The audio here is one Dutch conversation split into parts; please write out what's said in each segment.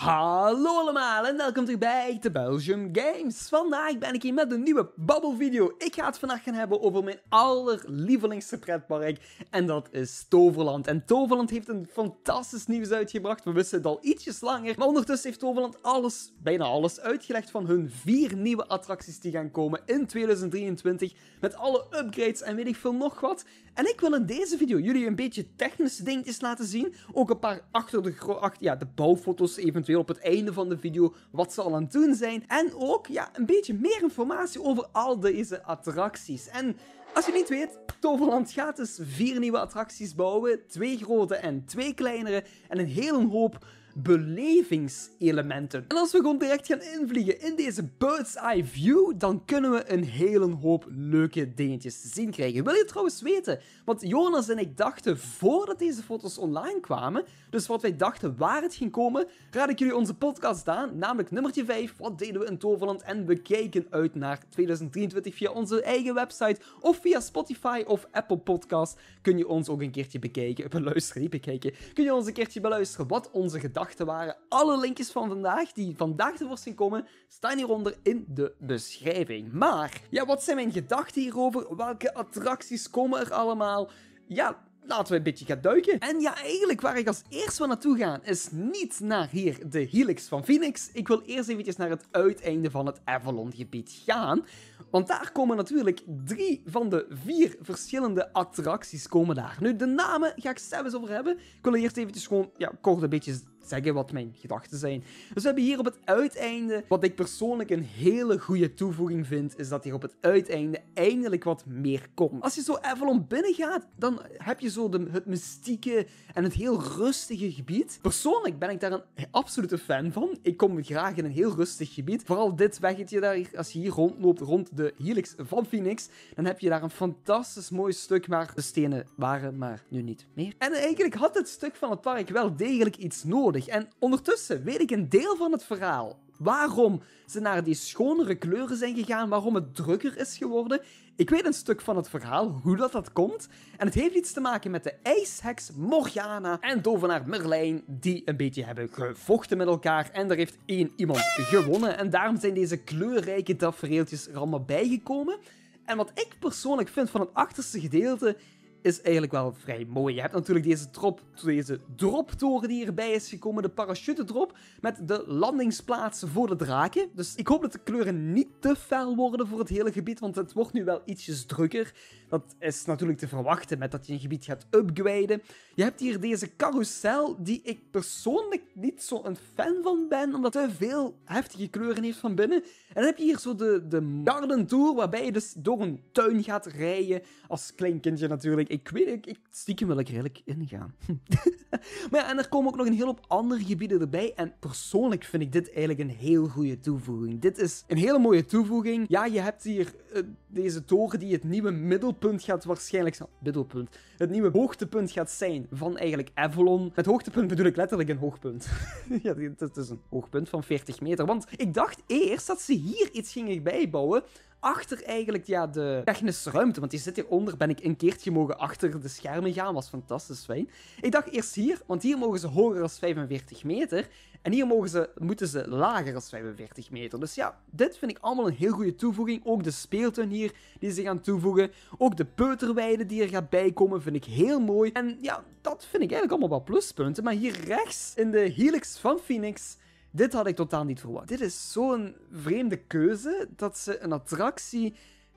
Hallo allemaal en welkom terug bij de Belgium Games. Vandaag ben ik hier met een nieuwe bubble video. Ik ga het vandaag gaan hebben over mijn allerlievelingste pretpark en dat is Toverland. En Toverland heeft een fantastisch nieuws uitgebracht. We wisten het al ietsjes langer, maar ondertussen heeft Toverland alles, bijna alles, uitgelegd van hun vier nieuwe attracties die gaan komen in 2023 met alle upgrades en weet ik veel nog wat. En ik wil in deze video jullie een beetje technische dingetjes laten zien, ook een paar achter de, ja, de bouwfoto's eventueel op het einde van de video wat ze al aan het doen zijn. En ook ja, een beetje meer informatie over al deze attracties. En als je niet weet, Toverland gaat dus vier nieuwe attracties bouwen. Twee grote en twee kleinere. En een hele hoop belevingselementen. En als we gewoon direct gaan invliegen in deze bird's eye view, dan kunnen we een hele hoop leuke dingetjes zien krijgen. Wil je trouwens weten? Want Jonas en ik dachten voordat deze foto's online kwamen, dus wat wij dachten waar het ging komen, raad ik jullie onze podcast aan, namelijk nummertje 5, wat deden we in Toverland? En we kijken uit naar 2023 via onze eigen website of via Spotify of Apple Podcasts. Kun je ons ook een keertje bekijken, beluisteren, niet bekijken. Kun je ons een keertje beluisteren wat onze gedachten waren. Alle linkjes van vandaag die vandaag te zijn komen, staan hieronder in de beschrijving. Maar, ja, wat zijn mijn gedachten hierover? Welke attracties komen er allemaal? Ja, laten we een beetje gaan duiken. En ja, eigenlijk waar ik als eerst van naartoe ga, is niet naar hier de Helix van Phoenix. Ik wil eerst eventjes naar het uiteinde van het Avalon gebied gaan. Want daar komen natuurlijk drie van de vier verschillende attracties komen daar. Nu, de namen ga ik zelfs over hebben. Ik wil eerst eventjes gewoon ja, kort een beetje zeggen wat mijn gedachten zijn. Dus we hebben hier op het uiteinde, wat ik persoonlijk een hele goede toevoeging vind, is dat hier op het uiteinde eindelijk wat meer komt. Als je zo Avalon binnen gaat, dan heb je zo de, het mystieke en het heel rustige gebied. Persoonlijk ben ik daar een absolute fan van. Ik kom graag in een heel rustig gebied. Vooral dit weggetje daar, als je hier rondloopt, rond de helix van Phoenix, dan heb je daar een fantastisch mooi stuk, maar de stenen waren maar nu niet meer. En eigenlijk had het stuk van het park wel degelijk iets nodig. En ondertussen weet ik een deel van het verhaal. Waarom ze naar die schonere kleuren zijn gegaan, waarom het drukker is geworden. Ik weet een stuk van het verhaal, hoe dat, dat komt. En het heeft iets te maken met de ijsheks Morgana en tovenaar Merlijn, die een beetje hebben gevochten met elkaar. En er heeft één iemand gewonnen. En daarom zijn deze kleurrijke tafereeltjes er allemaal bijgekomen. En wat ik persoonlijk vind van het achterste gedeelte, is eigenlijk wel vrij mooi. Je hebt natuurlijk deze, drop, deze droptoren die hierbij is gekomen, de parachutedrop, met de landingsplaatsen voor de draken. Dus ik hoop dat de kleuren niet te fel worden voor het hele gebied, want het wordt nu wel ietsjes drukker. Dat is natuurlijk te verwachten met dat je een gebied gaat upgraden. Je hebt hier deze carousel, die ik persoonlijk niet zo'n fan van ben, omdat hij veel heftige kleuren heeft van binnen. En dan heb je hier zo de, de garden tour, waarbij je dus door een tuin gaat rijden, als klein kindje natuurlijk ik weet ik, ik stiekem wel ik redelijk ingaan. maar ja, en er komen ook nog een heel hoop andere gebieden erbij. En persoonlijk vind ik dit eigenlijk een heel goede toevoeging. Dit is een hele mooie toevoeging. Ja, je hebt hier eh, deze toren die het nieuwe middelpunt gaat waarschijnlijk zijn. Middelpunt. Het nieuwe hoogtepunt gaat zijn van eigenlijk Avalon. Het hoogtepunt bedoel ik letterlijk een hoogpunt. ja, het is een hoogpunt van 40 meter. Want ik dacht eerst dat ze hier iets gingen bijbouwen achter eigenlijk ja, de technische ruimte. Want die zit hieronder, ben ik een keertje mogen achter de schermen gaan. Was fantastisch fijn. Ik dacht eerst hier, want hier mogen ze hoger dan 45 meter. En hier mogen ze, moeten ze lager dan 45 meter. Dus ja, dit vind ik allemaal een heel goede toevoeging. Ook de speeltuin hier die ze gaan toevoegen. Ook de peuterweide die er gaat bijkomen vind ik heel mooi. En ja, dat vind ik eigenlijk allemaal wel pluspunten. Maar hier rechts in de Helix van Phoenix dit had ik totaal niet verwacht. Dit is zo'n vreemde keuze dat ze een attractie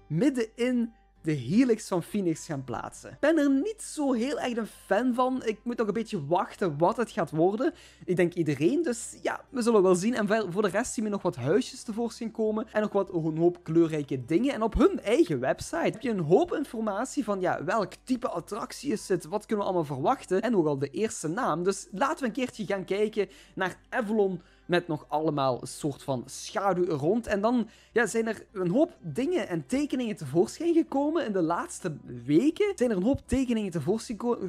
midden in de Helix van Phoenix gaan plaatsen. Ik ben er niet zo heel erg een fan van. Ik moet nog een beetje wachten wat het gaat worden. Ik denk iedereen, dus ja, we zullen wel zien. En voor de rest zien we nog wat huisjes tevoorschijn komen en nog wat een hoop kleurrijke dingen. En op hun eigen website heb je een hoop informatie van ja, welk type attractie is het, wat kunnen we allemaal verwachten en nogal de eerste naam. Dus laten we een keertje gaan kijken naar Avalon met nog allemaal een soort van schaduw rond. En dan ja, zijn er een hoop dingen en tekeningen tevoorschijn gekomen. In de laatste weken zijn er een hoop tekeningen tevoorschijn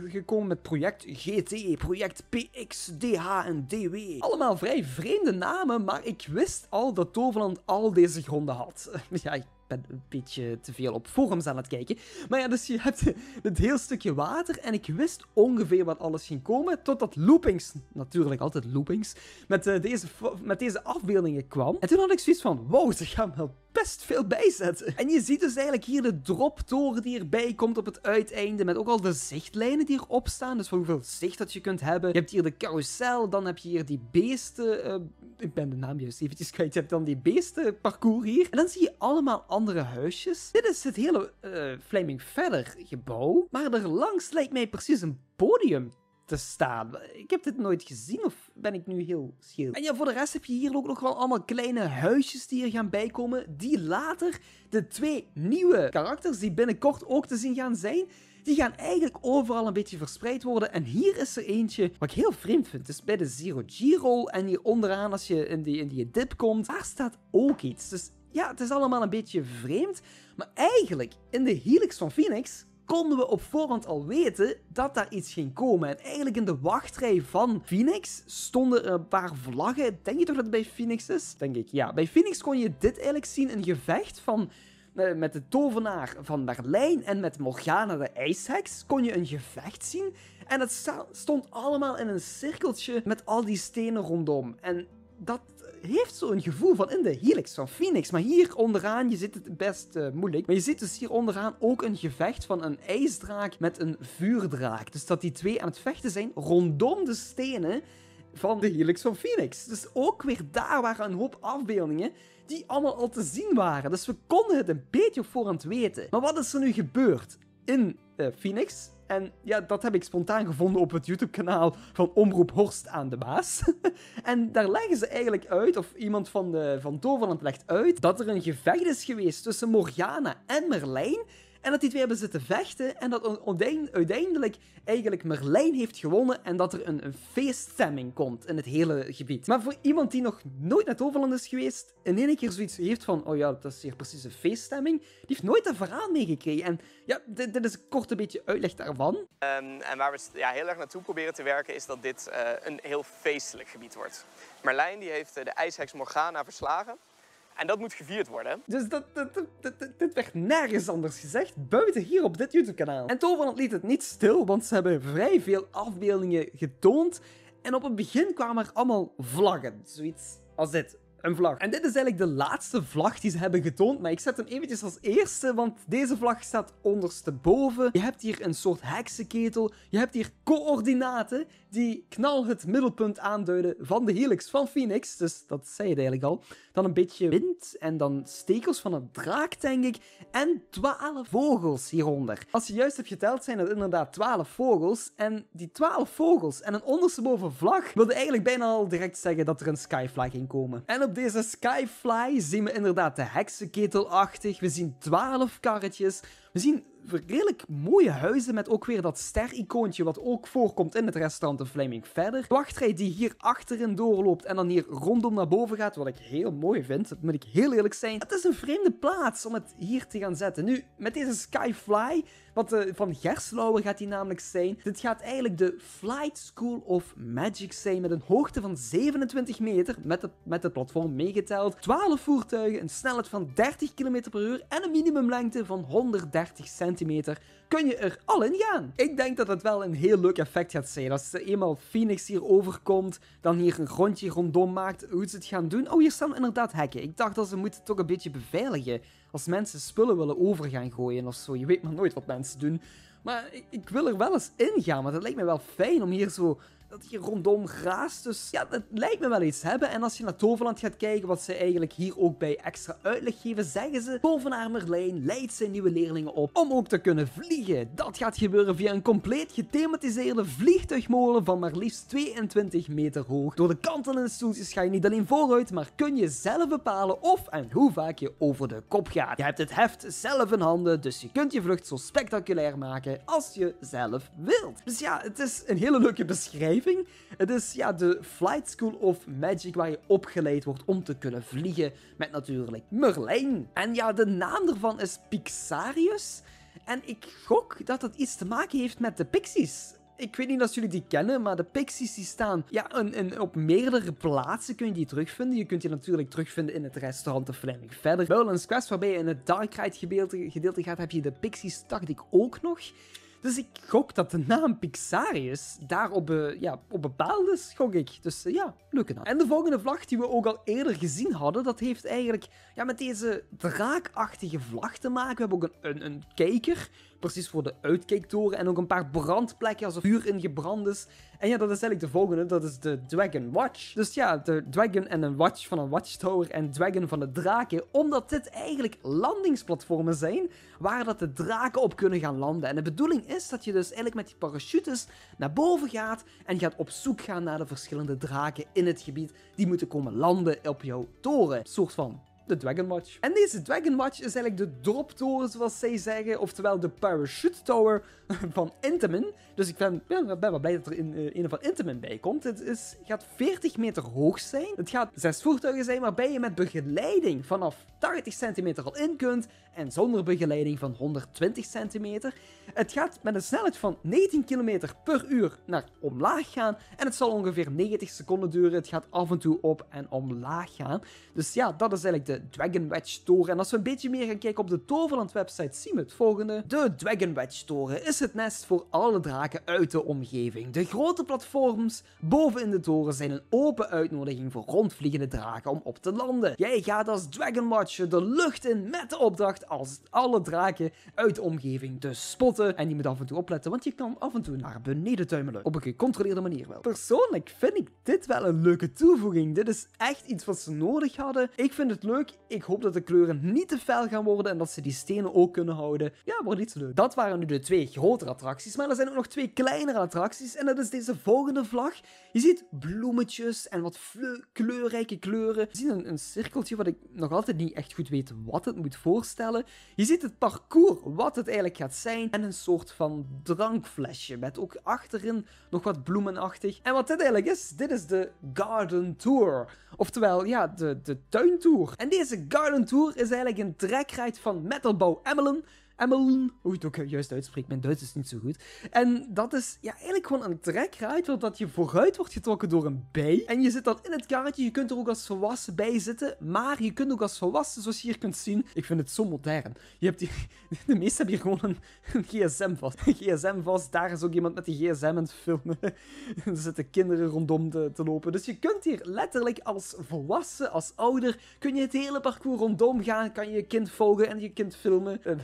gekomen met project GT, project PX, DH en DW. Allemaal vrij vreemde namen, maar ik wist al dat Toverland al deze gronden had. ja, ben een beetje te veel op forums aan het kijken. Maar ja, dus je hebt het heel stukje water. En ik wist ongeveer wat alles ging komen. Totdat loopings, natuurlijk altijd loopings, met, eh, deze, met deze afbeeldingen kwam. En toen had ik zoiets van: wow, ze gaan wel best veel bijzetten. En je ziet dus eigenlijk hier de droptoren die erbij komt op het uiteinde. Met ook al de zichtlijnen die erop staan. Dus van hoeveel zicht dat je kunt hebben. Je hebt hier de carousel. Dan heb je hier die beesten. Eh, ik ben de naam juist eventjes kwijt. Je hebt dan die parcours hier. En dan zie je allemaal andere huisjes. Dit is het hele uh, Flaming Feather gebouw. Maar er langs lijkt mij precies een podium te staan. Ik heb dit nooit gezien of ben ik nu heel scheel? En ja, voor de rest heb je hier ook nog wel allemaal kleine huisjes die hier gaan bijkomen. Die later de twee nieuwe karakters die binnenkort ook te zien gaan zijn. Die gaan eigenlijk overal een beetje verspreid worden. En hier is er eentje wat ik heel vreemd vind. Dus bij de Zero G-roll en hier onderaan als je in die, in die dip komt. Daar staat ook iets. Dus ja, het is allemaal een beetje vreemd. Maar eigenlijk, in de helix van Phoenix konden we op voorhand al weten dat daar iets ging komen. En eigenlijk in de wachtrij van Phoenix stonden een paar vlaggen. Denk je toch dat het bij Phoenix is? Denk ik, ja. Bij Phoenix kon je dit eigenlijk zien, een gevecht van... Eh, met de tovenaar van Berlijn en met Morgana de ijsheks kon je een gevecht zien. En het stond allemaal in een cirkeltje met al die stenen rondom. En dat heeft zo'n gevoel van in de helix van Phoenix. Maar hier onderaan, je ziet het best eh, moeilijk. Maar je ziet dus hier onderaan ook een gevecht van een ijsdraak met een vuurdraak. Dus dat die twee aan het vechten zijn rondom de stenen van de helix van Phoenix. Dus ook weer daar waren een hoop afbeeldingen die allemaal al te zien waren. Dus we konden het een beetje op voorhand weten. Maar wat is er nu gebeurd? In eh, Phoenix en ja, dat heb ik spontaan gevonden op het YouTube-kanaal van Omroep Horst aan de Maas. en daar leggen ze eigenlijk uit, of iemand van, de, van Toverland legt uit, dat er een gevecht is geweest tussen Morgana en Merlijn. En dat die twee hebben zitten vechten en dat uiteindelijk eigenlijk Merlijn heeft gewonnen en dat er een, feeststemming komt in het hele gebied. Maar voor iemand die nog nooit naar Toverland is geweest, in één keer zoiets heeft van, oh ja, dat is hier precies een feeststemming, die heeft nooit een verhaal meegekregen. En ja, dit, dit, is kort een beetje uitleg daarvan. Ehm, en waar we ja, heel erg naartoe proberen te werken is dat dit eh, een heel feestelijk gebied wordt. Merlijn die heeft eh, de ijsheks Morgana verslagen. En dat moet gevierd worden. Dus dat, dit werd nergens anders gezegd buiten hier op dit YouTube-kanaal. En Toverland liet het niet stil, want ze hebben vrij veel afbeeldingen getoond. En op het begin kwamen er allemaal vlaggen. Zoiets als dit een vlag. En dit is eigenlijk de laatste vlag die ze hebben getoond, maar ik zet hem eventjes als eerste, want deze vlag staat ondersteboven. Je hebt hier een soort heksenketel, je hebt hier coördinaten die knal het middelpunt aanduiden van de helix van Phoenix, dus dat zei je eigenlijk al. Dan een beetje wind en dan stekels van een draak, denk ik, en 12 vogels hieronder. Als je juist hebt geteld, zijn het inderdaad 12 vogels, en die 12 vogels en een ondersteboven vlag wilde eigenlijk bijna al direct zeggen dat er een skyflag in komen. En deze Skyfly zien we inderdaad de heksenketelachtig. We zien 12 karretjes. We zien redelijk mooie huizen met ook weer dat ster-icoontje wat ook voorkomt in het restaurant de Flaming Verder. De wachtrij die hier achterin doorloopt en dan hier rondom naar boven gaat, wat ik heel mooi vind, dat moet ik heel eerlijk zijn. Het is een vreemde plaats om het hier te gaan zetten. Nu, met deze Skyfly, wat eh, van Gerslauer gaat die namelijk zijn, dit gaat eigenlijk de Flight School of Magic zijn met een hoogte van 27 meter, met het, met het platform meegeteld, 12 voertuigen, een snelheid van 30 km per uur en een minimumlengte van 130 cent centimeter, kun je er al in gaan. Ik denk dat het wel een heel leuk effect gaat zijn. Als eenmaal Phoenix hier overkomt, dan hier een rondje rondom maakt, hoe ze het gaan doen. Oh, hier staan inderdaad hekken. Ik dacht dat ze moeten het toch een beetje beveiligen. Als mensen spullen willen over gaan gooien of zo. Je weet maar nooit wat mensen doen. Maar ik, ik wil er wel eens in gaan, want het lijkt me wel fijn om hier zo dat hier rondom graast. Dus ja, dat lijkt me wel iets hebben. En als je naar Toverland gaat kijken, wat ze eigenlijk hier ook bij extra uitleg geven, zeggen ze: Tovenaar Merlijn leidt zijn nieuwe leerlingen op om ook te kunnen vliegen. Dat gaat gebeuren via een compleet gethematiseerde vliegtuigmolen van maar liefst 22 meter hoog. Door de kanten en stoeltjes ga je niet alleen vooruit, maar kun je zelf bepalen of en hoe vaak je over de kop gaat. Je hebt het heft zelf in handen, dus je kunt je vlucht zo spectaculair maken als je zelf wilt. Dus ja, het is een hele leuke beschrijving het is ja, de Flight School of Magic waar je opgeleid wordt om te kunnen vliegen. Met natuurlijk Merlijn. En ja, de naam ervan is Pixarius. En ik gok dat dat iets te maken heeft met de Pixies. Ik weet niet of jullie die kennen, maar de Pixies die staan ja, en, op meerdere plaatsen kun je die terugvinden. Je kunt die natuurlijk terugvinden in het restaurant de Fleming verder. een Quest, waarbij je in het Dark Ride gedeelte, gedeelte gaat, heb je de Pixies, dacht ik ook nog. Dus ik gok dat de naam Pixarius daarop uh, ja, op bepaald is, gok ik. Dus eh, ja, leuke naam. En de volgende vlag die we ook al eerder gezien hadden, dat heeft eigenlijk ja, met deze draakachtige vlag te maken. We hebben ook een, een, een kijker precies voor de uitkijktoren. En ook een paar brandplekken als er vuur in gebrand is. En ja, dat is eigenlijk de volgende. Dat is de Dragon Watch. Dus ja, de Dragon en een Watch van een Watchtower en Dragon van de draken. Omdat dit eigenlijk landingsplatformen zijn waar dat de draken op kunnen gaan landen. En de bedoeling is dat je dus eigenlijk met die parachutes naar boven gaat en gaat op zoek gaan naar de verschillende draken in het gebied die moeten komen landen op jouw toren. Een soort van de Dragon Watch. En deze Dragon Watch is eigenlijk de droptoren, zoals zij zeggen, oftewel de parachute tower van Intamin. Dus ik ben, ben wel blij dat er in eh, een van Intamin bij komt. Het is, gaat 40 meter hoog zijn. Het gaat zes voertuigen zijn waarbij je met begeleiding vanaf 80 centimeter al in kunt en zonder begeleiding van 120 centimeter. Het gaat met een snelheid van 19 km per uur naar omlaag gaan en het zal ongeveer 90 seconden duren. Het gaat af en toe op en omlaag gaan. Dus ja, dat is eigenlijk de de Dragon Wedge Toren. En als we een beetje meer gaan kijken op de Toverland website zien we het volgende. De Dragon Wedge Toren is het nest voor alle draken uit de omgeving. De grote platforms boven in de toren zijn een open uitnodiging voor rondvliegende draken om op te landen. Jij gaat als Dragon Watcher de lucht in met de opdracht als alle draken uit de omgeving te spotten. En die moet af en toe opletten, want je kan af en toe naar beneden tuimelen. Op een gecontroleerde manier wel. Persoonlijk vind ik dit wel een leuke toevoeging. Dit is echt iets wat ze nodig hadden. Ik vind het leuk ik hoop dat de kleuren niet te fel gaan worden en dat ze die stenen ook kunnen houden. Ja, wordt iets leuk. Dat waren nu de twee grotere attracties, maar er zijn ook nog twee kleinere attracties. En dat is deze volgende vlag. Je ziet bloemetjes en wat kleurrijke kleuren. Je ziet een, een cirkeltje wat ik nog altijd niet echt goed weet wat het moet voorstellen. Je ziet het parcours, wat het eigenlijk gaat zijn. En een soort van drankflesje met ook achterin nog wat bloemenachtig. En wat dit eigenlijk is, dit is de Garden Tour. Oftewel, ja, de, de tuintour. En die deze Garden Tour is eigenlijk een trekride van Metalbow Emmelen Emmeline, hoe het ook juist uitspreekt, mijn Duits is niet zo goed. En dat is ja, eigenlijk gewoon een trekruit, want dat je vooruit wordt getrokken door een bij. En je zit dan in het karretje, je kunt er ook als volwassen bij zitten, maar je kunt ook als volwassen, zoals je hier kunt zien, ik vind het zo modern. Je hebt hier, de meesten hebben hier gewoon een, gsm vast. Een gsm vast, daar is ook iemand met die gsm aan het filmen. Er zitten kinderen rondom te, lopen. Dus je kunt hier letterlijk als volwassen, als ouder, kun je het hele parcours rondom gaan, kan je je kind volgen en je kind filmen. Eh,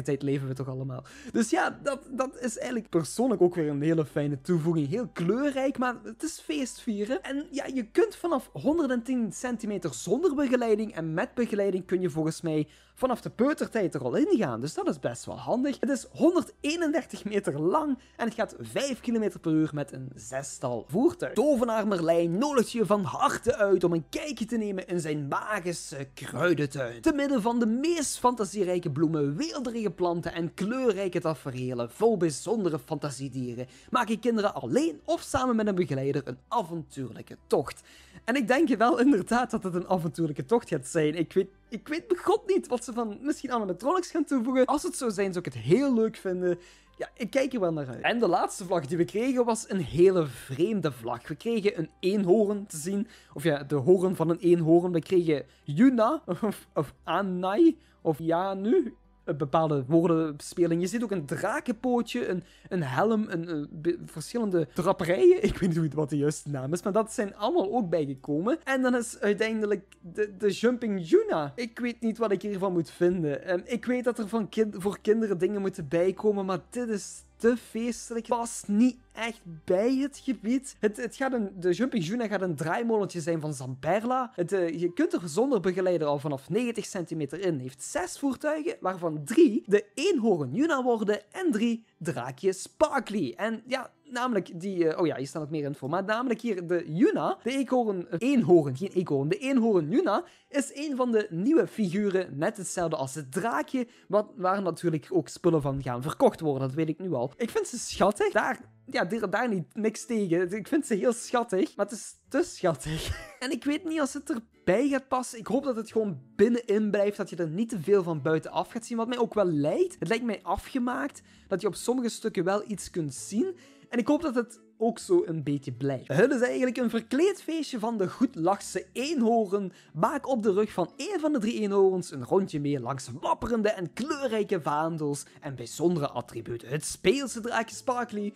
tijd leven we toch allemaal. Dus ja, dat, dat is eigenlijk persoonlijk ook weer een hele fijne toevoeging. Heel kleurrijk, maar het is feestvieren. En ja, je kunt vanaf 110 centimeter zonder begeleiding en met begeleiding kun je volgens mij vanaf de peutertijd er al in gaan. Dus dat is best wel handig. Het is 131 meter lang en het gaat 5 km per uur met een zestal voertuig. Tovenaar Merlijn nodigt je van harte uit om een kijkje te nemen in zijn magische kruidentuin. Te midden van de meest fantasierijke bloemen, weelderige planten en kleurrijke tafereelen vol bijzondere fantasiedieren maken je kinderen alleen of samen met een begeleider een avontuurlijke tocht. En ik denk wel inderdaad dat het een avontuurlijke tocht gaat zijn. Ik weet, ik weet niet wat ze van misschien animatronics gaan toevoegen. Als het zo zijn, zou ik het heel leuk vinden. Ja, ik kijk er wel naar uit. En de laatste vlag die we kregen was een hele vreemde vlag. We kregen een eenhoorn te zien. Of ja, de horen van een eenhoorn. We kregen Yuna, of, of Anai, of Janu bepaalde woordenspeling. Je ziet ook een drakenpootje, een, een helm, een, verschillende draperijen. Ik weet niet wat de juiste naam is, maar dat zijn allemaal ook bijgekomen. En dan is uiteindelijk de, de Jumping Juna. Ik weet niet wat ik hiervan moet vinden. Ehm, ik weet dat er van kind, voor kinderen dingen moeten bijkomen, maar dit is te feestelijk. Past niet echt bij het gebied. Het, het gaat een, de Jumping Juna gaat een draaimolentje zijn van Zamperla. Het, eh, je kunt er zonder begeleider al vanaf 90 centimeter in. Heeft zes voertuigen, waarvan drie de eenhoorn Juna worden en drie draakjes, Sparkly. En ja, Namelijk die, eh, oh ja, hier staat het meer info. Maar namelijk hier de Yuna, de eekhoorn, eh, eenhoorn, geen eekhoorn, de eenhoorn Yuna is een van de nieuwe figuren net hetzelfde als het draakje. Wat, waar natuurlijk ook spullen van gaan verkocht worden, dat weet ik nu al. Ik vind ze schattig. Daar, ja, daar niet, niks tegen. Ik vind ze heel schattig, maar het is te schattig. En ik weet niet als het erbij gaat passen. Ik hoop dat het gewoon binnenin blijft. Dat je er niet te veel van buitenaf gaat zien. Wat mij ook wel lijkt. Het lijkt mij afgemaakt dat je op sommige stukken wel iets kunt zien. En ik hoop dat het ook zo een beetje blijft. Hun is eigenlijk een verkleed feestje van de goedlachse eenhoren, Maak op de rug van één van de drie eenhoorns een rondje mee langs wapperende en kleurrijke vaandels en bijzondere attributen. Het speelse draakje Sparkly,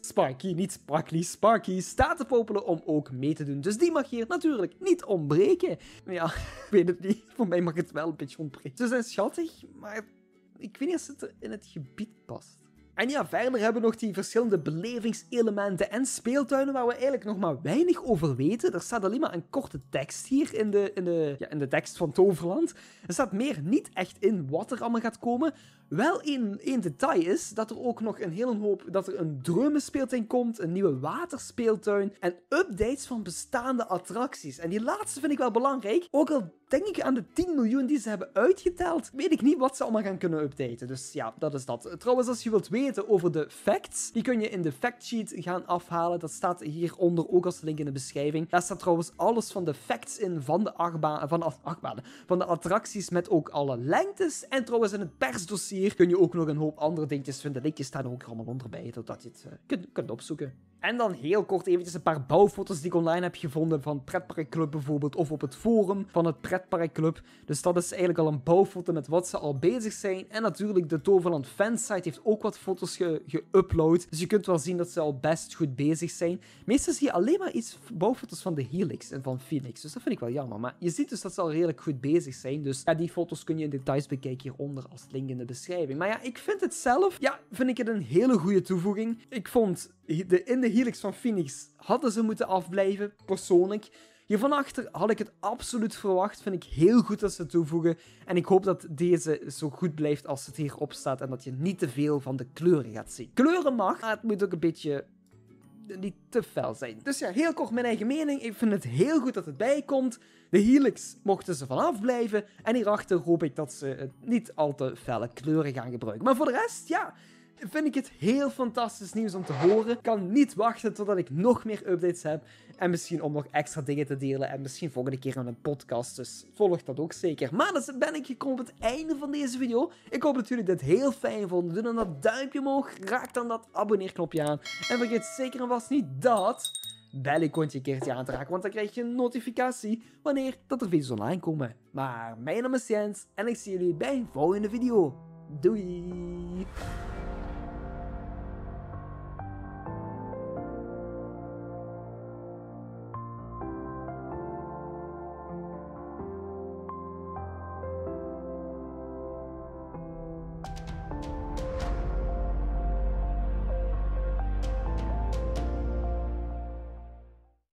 Sparky, niet Sparkly, Sparky, staat te popelen om ook mee te doen. Dus die mag hier natuurlijk niet ontbreken. Ja, ik weet het niet. Voor mij mag het wel een beetje ontbreken. Ze zijn schattig, maar ik weet niet of het in het gebied past. En ja, verder hebben we nog die verschillende belevingselementen en speeltuinen waar we eigenlijk nog maar weinig over weten. Er staat alleen maar een korte tekst hier in de, in de, ja, in de tekst van Toverland. Er staat meer niet echt in wat er allemaal gaat komen. Wel in, detail is dat er ook nog een hele hoop, dat er een drumenspeeltuin komt, een nieuwe waterspeeltuin en updates van bestaande attracties. En die laatste vind ik wel belangrijk, ook al denk ik aan de 10 miljoen die ze hebben uitgeteld, weet ik niet wat ze allemaal gaan kunnen updaten. Dus ja, dat is dat. Trouwens, als je wilt weten over de facts, die kun je in de factsheet gaan afhalen. Dat staat hieronder ook als link in de beschrijving. Daar staat trouwens alles van de facts in van de achtbanen, van de achtbanen, van de attracties met ook alle lengtes. En trouwens in het persdossier hier kun je ook nog een hoop andere dingetjes vinden. Linkjes staan ook allemaal onderbij, zodat je het eh, kunt opzoeken. En dan heel kort eventjes een paar bouwfoto's die ik online heb gevonden van pretparkclub bijvoorbeeld of op het forum van het pretparkclub. Dus dat is eigenlijk al een bouwfoto met wat ze al bezig zijn. En natuurlijk de Toverland fansite heeft ook wat foto's geüpload. dus je kunt wel zien dat ze al best goed bezig zijn. Meestal zie je alleen maar iets bouwfoto's van de Helix en van Phoenix. Dus dat vind ik wel jammer. Maar je ziet dus dat ze al redelijk goed bezig zijn. Dus ja, die foto's kun je in details bekijken hieronder als link in de beschrijving. Maar ja, ik vind het zelf, ja, vind ik het een hele goede toevoeging. Ik vond de in de Helix van Phoenix hadden ze moeten afblijven, persoonlijk. Hiervan achter had ik het absoluut verwacht. Vind ik heel goed dat ze toevoegen. En ik hoop dat deze zo goed blijft als het hierop staat. En dat je niet te veel van de kleuren gaat zien. Kleuren mag, maar het moet ook een beetje niet te fel zijn. Dus ja, heel kort mijn eigen mening. Ik vind het heel goed dat het bijkomt. De Helix mochten ze vanaf blijven. En hierachter hoop ik dat ze niet al te felle kleuren gaan gebruiken. Maar voor de rest, ja, vind ik het heel fantastisch nieuws om te horen. Ik kan niet wachten totdat ik nog meer updates heb. En misschien om nog extra dingen te delen. En misschien volgende keer een podcast. Dus volg dat ook zeker. Maar dan dus ben ik gekomen op het einde van deze video. Ik hoop dat jullie dit heel fijn vonden. Doe dan dat duimpje omhoog. Raak dan dat abonneerknopje aan. En vergeet zeker en vast niet dat... belletje een keertje aan te raken. Want dan krijg je een notificatie wanneer dat er video's online komen. Maar mijn naam is Jens. En ik zie jullie bij een volgende video. Doei!